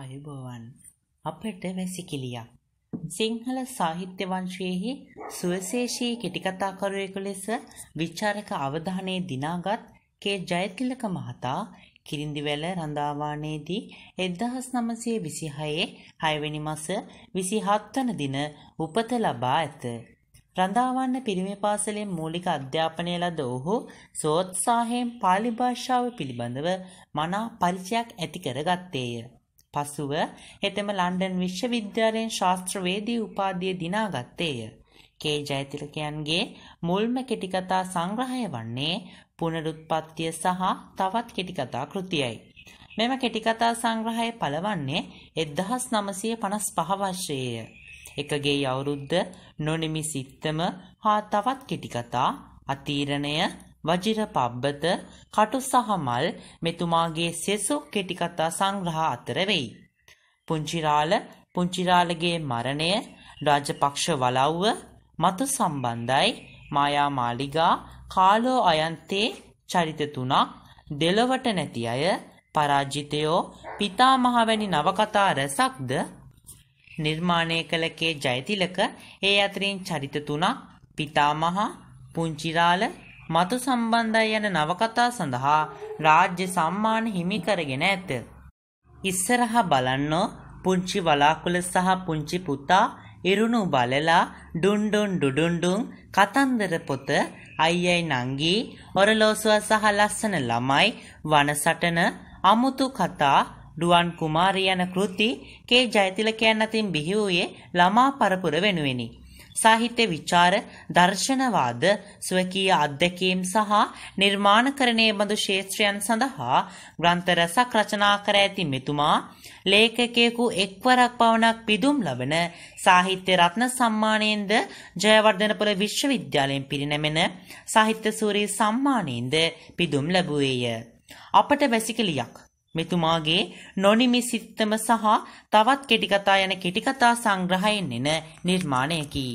ආයුබෝවන් අපට වැසිකිලියක් සිංහල සාහිත්‍ය වංශයෙහි සුවශේෂී කෙටිකතාකරුවෙකු ලෙස විචාරක අවධානයේ දිනාගත් කේ ජයතිලක මහතා කිරින්දිවැල රඳාවානයේදී එදහස් නමසය විසිහයේ හයවැනි මස විසිහත්වන දින උපත ලබා ඇත. රඳාවන්න පිරිමි පාසලෙන් මූලික අධ්‍යාපනය ලද ඔහු සෝත්සාහයෙන් පාලි භාෂාව පිළිබඳව මනා පරිචයක් ඇති කරගත්තේය. පසුව හෙතෙම ලන්ඩන් විශ්වවිද්‍යාලයෙන් ශාස්ත්‍රවේදී උපාධිය දිනාගත්තේය. කේ ජයතිලකයන්ගේ මුල්ම කෙටිකතා සංග්‍රහය වන්නේ පුනරුත්පත්තිය සහ තවත් කෙටිකතා කෘතියයි. මෙම කෙටිකතා සංග්‍රහය පළවන්නේ එදහස් නමසය පනස් පහවශ්‍යය. එකගේ අවුරුද්ධ නොනිමි සිත්තම හා තවත් කෙටිකතා අතීරණය වජිර පබ්බත කටු සහමල් මෙතුමාගේ සෙසු කෙටිකතා සංග්‍රහ අතර වෙයි. පුංචිරාල පුංචිරාලගේ මරණය රාජපක්ෂ වලව්ව මතු සම්බන්ධයි මායා මාලිගා කාලෝ අයන්තේ චරිත තුනක් දෙලොවට නැති අය පරාජිතයෝ පිතාමහ වැනි නවකතා රසක්ද නිර්මාණය කළ කේ ජයතිලක ඒ අතරින් චරිත තුනක් පිතාමහ පුංචිරාල මතු සම්බන්ධයි යන නවකතා සඳහා රාජ්‍ය සම්මාන හිමි කරගෙන ඇත. ඉස්සරහා බලන්නෝ පුංචි වලාකුළ සහ පුංචි පුතා ඉරුණු බලලා ඩුන්ඩුන් ඩුඩුන්ඩුන් කතන්දර පොත අයියයි නංගී ඔරලෝසුව සහ ලස්සන ළමයි වනසටන අමුතු කතා ඩුවන් කුමාරී යන කෘති කේ ජයතිලකයන් අතින් බිහි වූයේ ළමා පරපුර වෙනුවෙනි. සාහිත්‍ය විචාර දර්ශනවාද ස්වකීය අත්දැකීම් සහ නිර්මාණකරණයේ බඳු ක්ෂේත්‍රයන් සඳහා ග්‍රන්ථ රැසක් රචනා කර ඇති මෙතුමා ලේඛකයෙකු එක්වරක් පවණක් පිදුම් ලබන සාහිත්‍ය රත්න සම්මානයෙන්ද ජයවර්ධනපුර විශ්වවිද්‍යාලයෙන් පිරිනැමෙන සාහිත්‍ය සූරි සම්මානයෙන්ද පිදුම් ලැබුවේය. අපට වැසිකිලියක් මෙතුමාගේ නොනිමි සිත්තම සහ තවත් කෙටිකතා යන කෙටිකතා සංග්‍රහයෙන් එන නිර්මාණයකි.